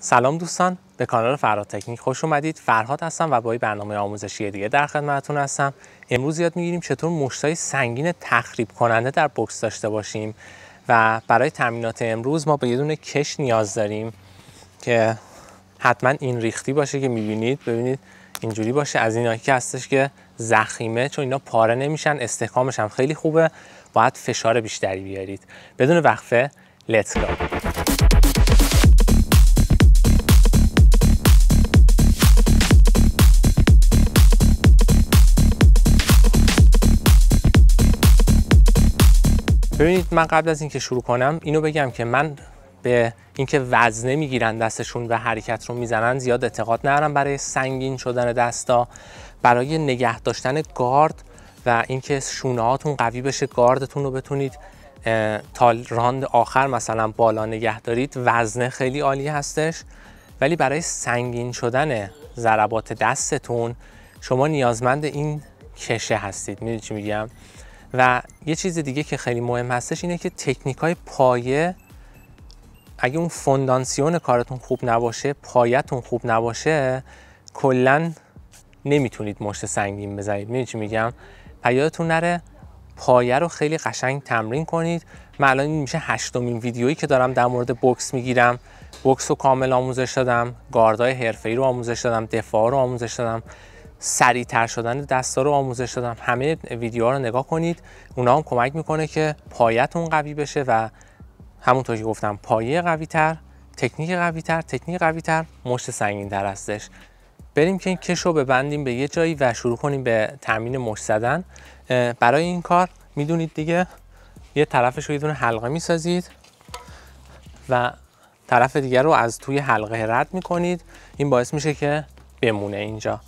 سلام دوستان به کانال فرهاد تکنیک خوش اومدید فرهاد هستم و با این برنامه آموزشی دیگه در خدمتتون هستم امروز یاد میگیریم چطور مشتای سنگین تخریب کننده در بکس داشته باشیم و برای تمرینات امروز ما به یه دونه کش نیاز داریم که حتما این ریختی باشه که میبینید ببینید اینجوری باشه از اینا که هستش که زخیمه چون اینا پاره نمیشن استحکامش هم خیلی خوبه باید فشار بیشتری بیارید بدون وقفه لتس ببینید من قبل از اینکه شروع کنم اینو بگم که من به اینکه وزنه میگیرن دستشون و حرکت رو میزنن زیاد اعتقاد ندارم برای سنگین شدن دستا برای نگه داشتن گارد و اینکه شونه هاتون قوی بشه گاردتون رو بتونید تا راند آخر مثلا بالا نگه دارید وزنه خیلی عالی هستش ولی برای سنگین شدن ضربات دستتون شما نیازمند این کشه هستید میدونی چی میگم و یه چیز دیگه که خیلی مهم هستش اینه که تکنیک های پایه اگه اون فوندانسیون کارتون خوب نباشه پایتون خوب نباشه کلا نمیتونید مشت سنگین بزنید میدونی چی میگم پیادتون نره پایه رو خیلی قشنگ تمرین کنید من الان این میشه هشتمین ویدیویی که دارم در مورد بکس میگیرم بکس رو کامل آموزش دادم حرفه ای رو آموزش دادم دفاع رو آموزش دادم سریعتر شدن دستا رو آموزش دادم همه ویدیوها رو نگاه کنید اونا هم کمک میکنه که پایتون قوی بشه و همونطور که گفتم پایه قوی تر تکنیک قوی تر تکنیک قوی تر مشت سنگین تر هستش بریم که این کش رو ببندیم به یه جایی و شروع کنیم به تمرین مشت زدن برای این کار میدونید دیگه یه طرفش رو یه دونه حلقه میسازید و طرف دیگر رو از توی حلقه رد میکنید این باعث میشه که بمونه اینجا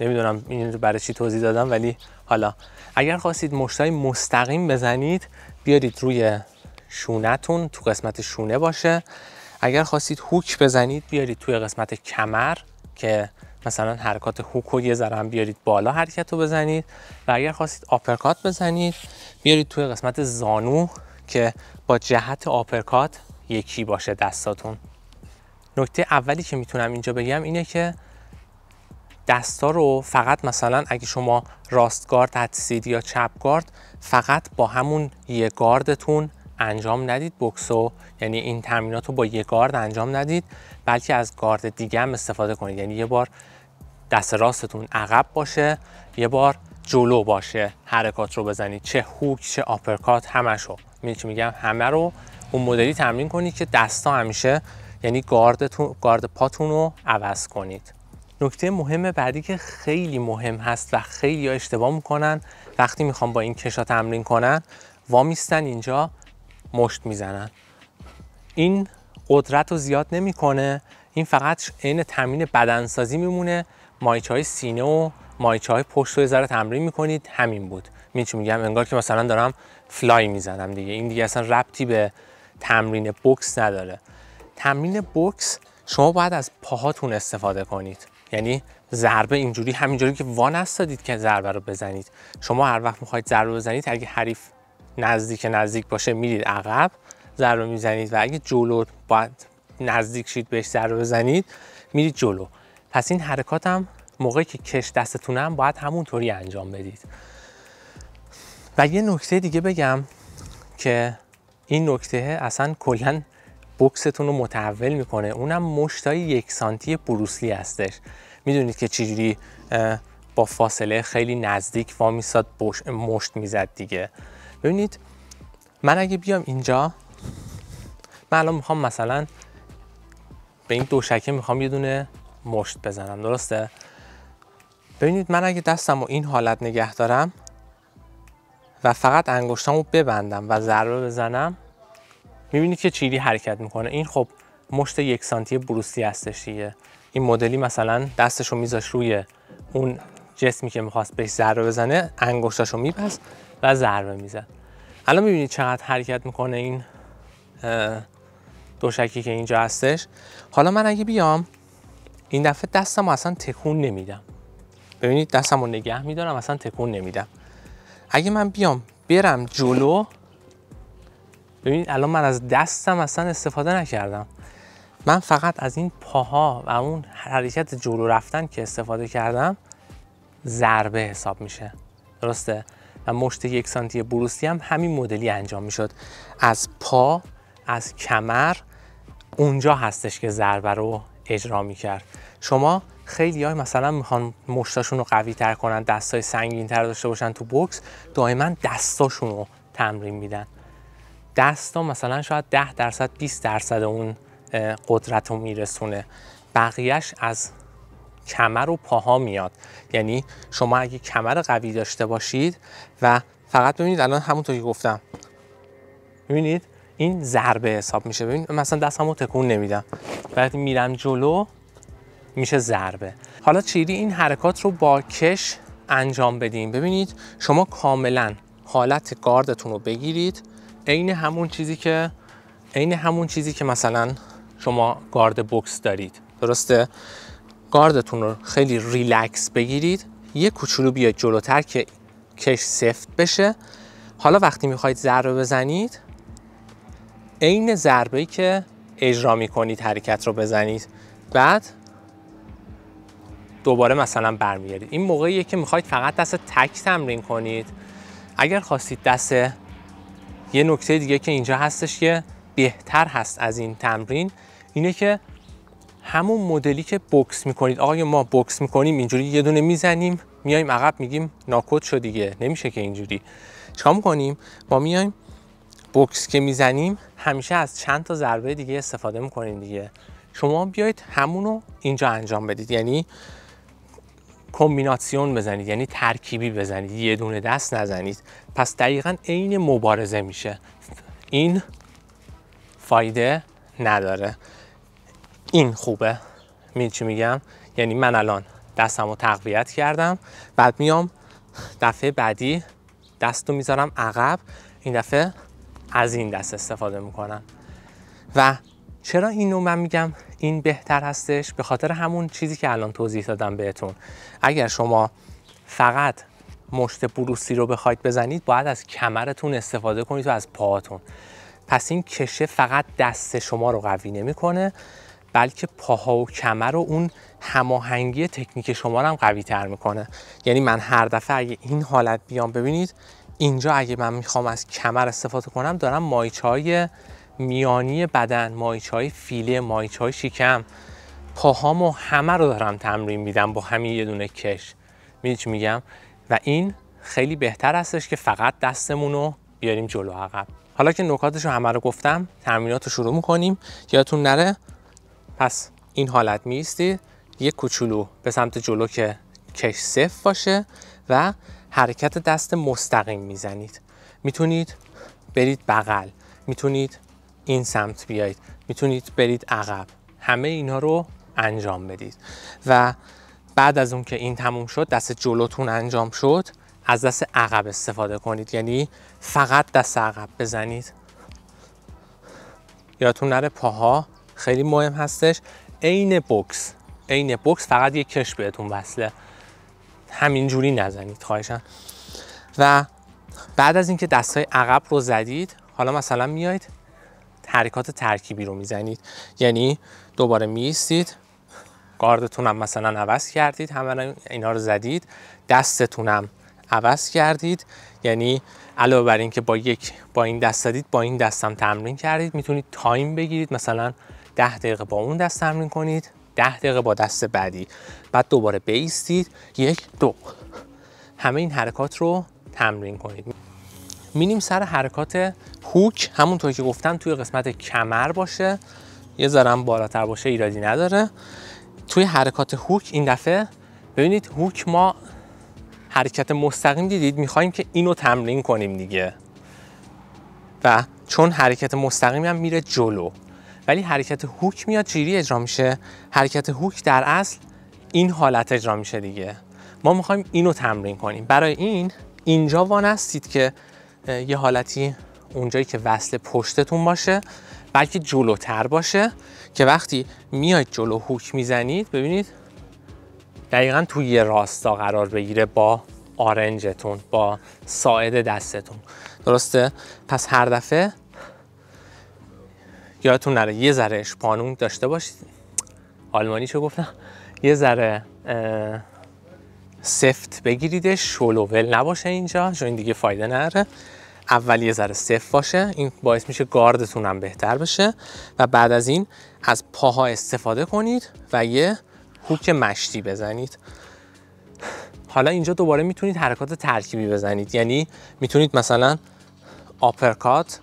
نمیدونم این رو برای چی توضیح دادم ولی حالا اگر خواستید مشتای مستقیم بزنید بیارید روی شونتون تو قسمت شونه باشه اگر خواستید هوک بزنید بیارید توی قسمت کمر که مثلا حرکات هوک رو یه ذره هم بیارید بالا حرکت رو بزنید و اگر خواستید آپرکات بزنید بیارید توی قسمت زانو که با جهت آپرکات یکی باشه دستاتون نکته اولی که میتونم اینجا بگم اینه که دستا رو فقط مثلا اگه شما راست گارد هستید یا چپ گارد فقط با همون یه گاردتون انجام ندید بکسو یعنی این تمرینات رو با یه گارد انجام ندید بلکه از گارد دیگه هم استفاده کنید یعنی یه بار دست راستتون عقب باشه یه بار جلو باشه حرکات رو بزنید چه هوک چه آپرکات همشو رو یعنی چی میگم همه رو اون مدلی تمرین کنید که دستا همیشه یعنی گاردتون گارد پاتون رو عوض کنید نکته مهم بعدی که خیلی مهم هست و خیلی اشتباه میکنن وقتی میخوام با این کشا تمرین کنن وامیستن اینجا مشت میزنن این قدرت رو زیاد نمیکنه این فقط عین تمرین بدنسازی میمونه مایچه های سینه و مایچه های پشت رو ذره تمرین میکنید همین بود می میگم انگار که مثلا دارم فلای میزنم دیگه این دیگه اصلا ربطی به تمرین بوکس نداره تمرین بوکس شما باید از پاهاتون استفاده کنید یعنی ضربه اینجوری همینجوری که وان دید که ضربه رو بزنید شما هر وقت میخواید ضربه بزنید اگه حریف نزدیک نزدیک باشه میرید عقب ضربه میزنید و اگه جلو باید نزدیک شید بهش ضربه بزنید میرید جلو پس این حرکات هم موقعی که کش دستتون هم باید همونطوری انجام بدید و یه نکته دیگه بگم که این نکته اصلا کلا بکستون رو متحول میکنه اونم مشتای یک سانتی بروسلی هستش میدونید که چجوری با فاصله خیلی نزدیک وامیساد مشت میزد دیگه ببینید من اگه بیام اینجا من الان میخوام مثلا به این دوشکه میخوام یه دونه مشت بزنم درسته ببینید من اگه دستم رو این حالت نگه دارم و فقط انگشتم رو ببندم و ضربه بزنم میبینید که چیری حرکت میکنه این خب مشت یک سانتی بروسی هستش دیگه این مدلی مثلا دستش رو میذاش روی اون جسمی که میخواست بهش ضربه بزنه انگشتاش رو میپس و ضربه میزد الان میبینید چقدر حرکت میکنه این دوشکی که اینجا هستش حالا من اگه بیام این دفعه دستم اصلا تکون نمیدم ببینید دستم رو نگه میدارم اصلا تکون نمیدم اگه من بیام برم جلو ببینید الان من از دستم اصلا استفاده نکردم من فقط از این پاها و اون حرکت جلو رفتن که استفاده کردم ضربه حساب میشه درسته و مشت یک سانتی بروسی هم همین مدلی انجام میشد از پا از کمر اونجا هستش که ضربه رو اجرا میکرد شما خیلی های مثلا میخوان مشتاشون رو قوی تر کنن دستای سنگین تر داشته باشن تو بکس دائما دستاشون رو تمرین میدن دست مثلا شاید 10 درصد 20 درصد اون قدرت رو میرسونه بقیهش از کمر و پاها میاد یعنی شما اگه کمر قوی داشته باشید و فقط ببینید الان همونطور که گفتم ببینید این ضربه حساب میشه ببین مثلا دستمو تکون نمیدم وقتی میرم جلو میشه ضربه حالا چیری این حرکات رو با کش انجام بدیم ببینید شما کاملا حالت گاردتون رو بگیرید عین همون چیزی که عین همون چیزی که مثلا شما گارد بوکس دارید درسته گاردتون رو خیلی ریلکس بگیرید یه کوچولو بیاید جلوتر که کش سفت بشه حالا وقتی میخواید ضربه بزنید عین ضربه که اجرا میکنید حرکت رو بزنید بعد دوباره مثلا برمیگردید این موقعیه که میخواید فقط دست تک تمرین کنید اگر خواستید دست یه نکته دیگه که اینجا هستش که بهتر هست از این تمرین اینه که همون مدلی که بکس میکنید آقای ما بکس میکنیم اینجوری یه دونه میزنیم میایم عقب میگیم ناکوت شو دیگه نمیشه که اینجوری چیکار میکنیم ما میایم بکس که میزنیم همیشه از چند تا ضربه دیگه استفاده میکنیم دیگه شما بیایید همونو اینجا انجام بدید یعنی کمبیناسیون بزنید یعنی ترکیبی بزنید یه دونه دست نزنید پس دقیقا عین مبارزه میشه این فایده نداره این خوبه می چی میگم یعنی من الان دستم رو تقویت کردم بعد میام دفعه بعدی دست رو میذارم عقب این دفعه از این دست استفاده میکنم و چرا اینو من میگم این بهتر هستش به خاطر همون چیزی که الان توضیح دادم بهتون اگر شما فقط مشت بروسی رو بخواید بزنید باید از کمرتون استفاده کنید و از پاهاتون پس این کشه فقط دست شما رو قوی نمیکنه بلکه پاها و کمر رو اون هماهنگی تکنیک شما رو هم قوی تر میکنه یعنی من هر دفعه اگه این حالت بیام ببینید اینجا اگه من میخوام از کمر استفاده کنم دارم مایچه های میانی بدن مایچ های فیله مایچ های شکم پاهامو همه رو دارم تمرین میدم با همین یه دونه کش میدید میگم و این خیلی بهتر هستش که فقط دستمون رو بیاریم جلو عقب حالا که نکاتش رو همه رو گفتم تمرینات رو شروع میکنیم یادتون نره پس این حالت میستید یه کوچولو به سمت جلو که کش صفر باشه و حرکت دست مستقیم میزنید میتونید برید بغل میتونید این سمت بیایید میتونید برید عقب همه اینا رو انجام بدید و بعد از اون که این تموم شد دست جلوتون انجام شد از دست عقب استفاده کنید یعنی فقط دست عقب بزنید یادتون نره پاها خیلی مهم هستش عین بکس عین بکس فقط یک کش بهتون وصله همینجوری نزنید خواهشن و بعد از اینکه دستای عقب رو زدید حالا مثلا میایید حرکات ترکیبی رو میزنید یعنی دوباره میستید گاردتونم مثلا عوض کردید همه اینا رو زدید دستتونم عوض کردید یعنی علاوه بر اینکه با یک با این دست زدید با این دستم تمرین کردید میتونید تایم بگیرید مثلا 10 دقیقه با اون دست تمرین کنید 10 دقیقه با دست بعدی بعد دوباره بیستید یک دو همه این حرکات رو تمرین کنید مینیم سر حرکات هوک همونطور که گفتم توی قسمت کمر باشه یه ذرم بالاتر باشه ایرادی نداره توی حرکات هوک این دفعه ببینید هوک ما حرکت مستقیم دیدید میخوایم که اینو تمرین کنیم دیگه و چون حرکت مستقیم هم میره جلو ولی حرکت هوک میاد چیری اجرا میشه حرکت هوک در اصل این حالت اجرا میشه دیگه ما میخوایم اینو تمرین کنیم برای این اینجا وانستید که یه حالتی اونجایی که وصل پشتتون باشه بلکه جلوتر باشه که وقتی میاید جلو هوک میزنید ببینید دقیقا توی یه راستا قرار بگیره با آرنجتون با ساعد دستتون درسته؟ پس هر دفعه یادتون نره یه ذره اشپانون داشته باشید آلمانی چه گفتم؟ یه ذره سفت بگیریدش شلوول نباشه اینجا چون این دیگه فایده نره اولی یه ذره صفر باشه این باعث میشه گاردتون هم بهتر بشه و بعد از این از پاها استفاده کنید و یه هوک مشتی بزنید حالا اینجا دوباره میتونید حرکات ترکیبی بزنید یعنی میتونید مثلا آپرکات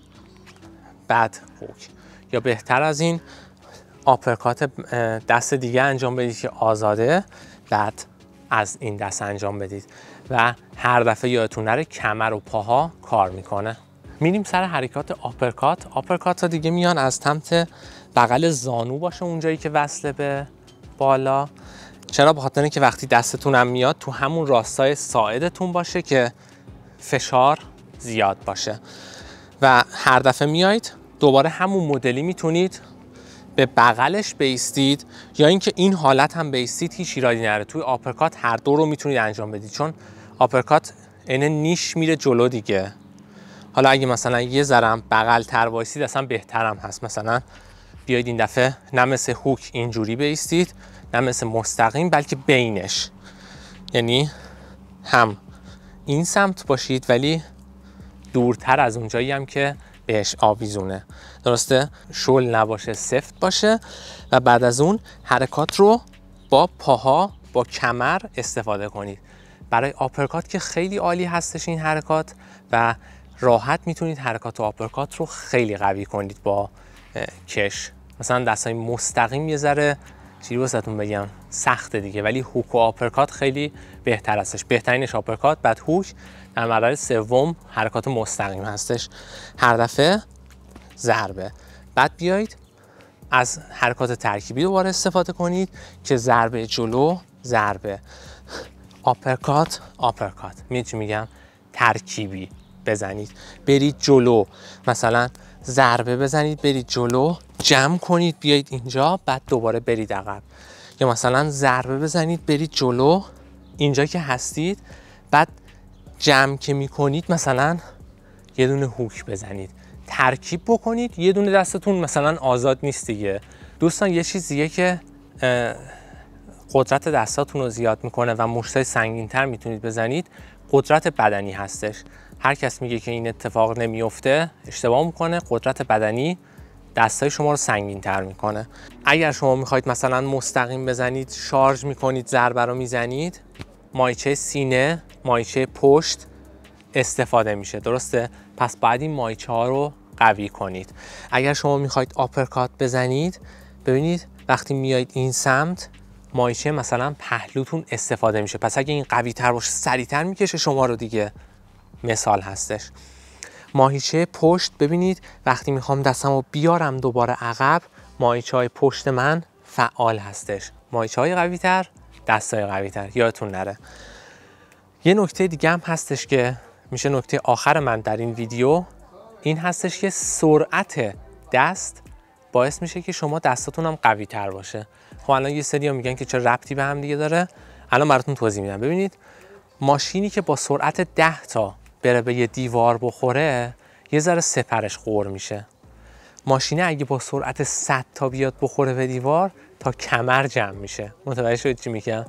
بعد هوک یا بهتر از این آپرکات دست دیگه انجام بدید که آزاده بعد از این دست انجام بدید و هر دفعه یادتون نره کمر و پاها کار میکنه میریم سر حرکات آپرکات آپرکات ها دیگه میان از تمت بغل زانو باشه اونجایی که وصله به بالا چرا به خاطر اینکه وقتی دستتون هم میاد تو همون راستای ساعدتون باشه که فشار زیاد باشه و هر دفعه میایید دوباره همون مدلی میتونید به بغلش بیستید یا اینکه این حالت هم بیستید هیچ ایرادی نره توی آپرکات هر دو رو میتونید انجام بدید چون آپرکات اینه نیش میره جلو دیگه حالا اگه مثلا یه ذرم بغل تر بایستید اصلا بهترم هست مثلا بیاید این دفعه نه مثل هوک اینجوری بیستید نه مثل مستقیم بلکه بینش یعنی هم این سمت باشید ولی دورتر از اونجایی هم که بهش آویزونه درسته شل نباشه سفت باشه و بعد از اون حرکات رو با پاها با کمر استفاده کنید برای آپرکات که خیلی عالی هستش این حرکات و راحت میتونید حرکات و آپرکات رو خیلی قوی کنید با کش مثلا دست های مستقیم یه ذره چی واسهتون بگم سخته دیگه ولی هوک و آپرکات خیلی بهتر هستش بهترینش آپرکات بعد هوک در مرحله سوم حرکات مستقیم هستش هر دفعه ضربه بعد بیایید از حرکات ترکیبی دوباره استفاده کنید که ضربه جلو ضربه آپرکات آپرکات می چی میگم ترکیبی بزنید برید جلو مثلا ضربه بزنید برید جلو جمع کنید بیایید اینجا بعد دوباره برید عقب یا مثلا ضربه بزنید برید جلو اینجا که هستید بعد جمع که میکنید مثلا یه دونه هوک بزنید ترکیب بکنید یه دونه دستتون مثلا آزاد نیست دیگه دوستان یه چیزیه که قدرت دستاتون رو زیاد میکنه و مشتای سنگینتر میتونید بزنید قدرت بدنی هستش هر کس میگه که این اتفاق نمیفته اشتباه میکنه قدرت بدنی دستای شما رو سنگین تر میکنه اگر شما میخواید مثلا مستقیم بزنید شارژ میکنید ضربه رو میزنید مایچه سینه مایچه پشت استفاده میشه درسته پس بعد این مایچه ها رو قوی کنید اگر شما میخواید آپرکات بزنید ببینید وقتی میایید این سمت مایچه مثلا پهلوتون استفاده میشه پس اگه این قوی تر باشه تر میکشه شما رو دیگه مثال هستش ماهیچه پشت ببینید وقتی میخوام دستم رو بیارم دوباره عقب ماهیچه های پشت من فعال هستش ماهیچه های قوی تر دست های قوی تر یادتون نره یه نکته دیگه هم هستش که میشه نکته آخر من در این ویدیو این هستش که سرعت دست باعث میشه که شما دستاتون هم قوی تر باشه خب الان یه سری ها میگن که چه ربطی به هم دیگه داره الان براتون توضیح میدم ببینید ماشینی که با سرعت 10 تا بره به یه دیوار بخوره یه ذره سپرش خور میشه ماشینه اگه با سرعت 100 تا بیاد بخوره به دیوار تا کمر جمع میشه متوجه شدید چی میگم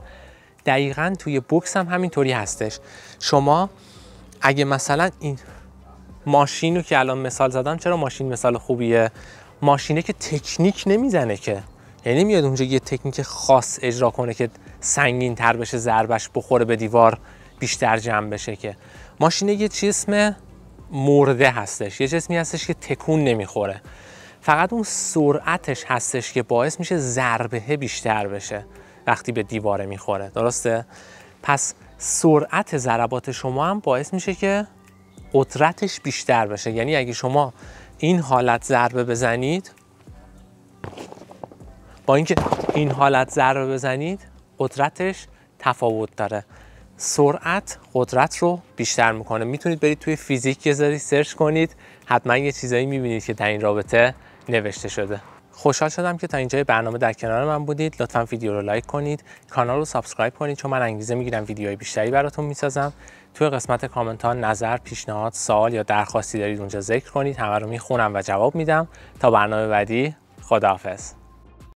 دقیقا توی بوکس هم همینطوری هستش شما اگه مثلا این ماشینو که الان مثال زدم چرا ماشین مثال خوبیه ماشینه که تکنیک نمیزنه که یعنی میاد اونجا یه تکنیک خاص اجرا کنه که سنگین تر بشه ضربش بخوره به دیوار بیشتر جمع بشه که ماشین یه چیزمه مرده هستش یه جسمی هستش که تکون نمیخوره فقط اون سرعتش هستش که باعث میشه ضربه بیشتر بشه وقتی به دیواره میخوره درسته پس سرعت ضربات شما هم باعث میشه که قدرتش بیشتر بشه یعنی اگه شما این حالت ضربه بزنید اینکه این حالت ضربه بزنید قدرتش تفاوت داره سرعت قدرت رو بیشتر میکنه میتونید برید توی فیزیک یه ذری سرچ کنید حتما یه چیزایی میبینید که در این رابطه نوشته شده خوشحال شدم که تا اینجای برنامه در کنار من بودید لطفا ویدیو رو لایک کنید کانال رو سابسکرایب کنید چون من انگیزه میگیرم ویدیوهای بیشتری براتون میسازم توی قسمت کامنت ها نظر پیشنهاد سوال یا درخواستی دارید اونجا ذکر کنید همه رو میخونم و جواب میدم تا برنامه بعدی خداحافظ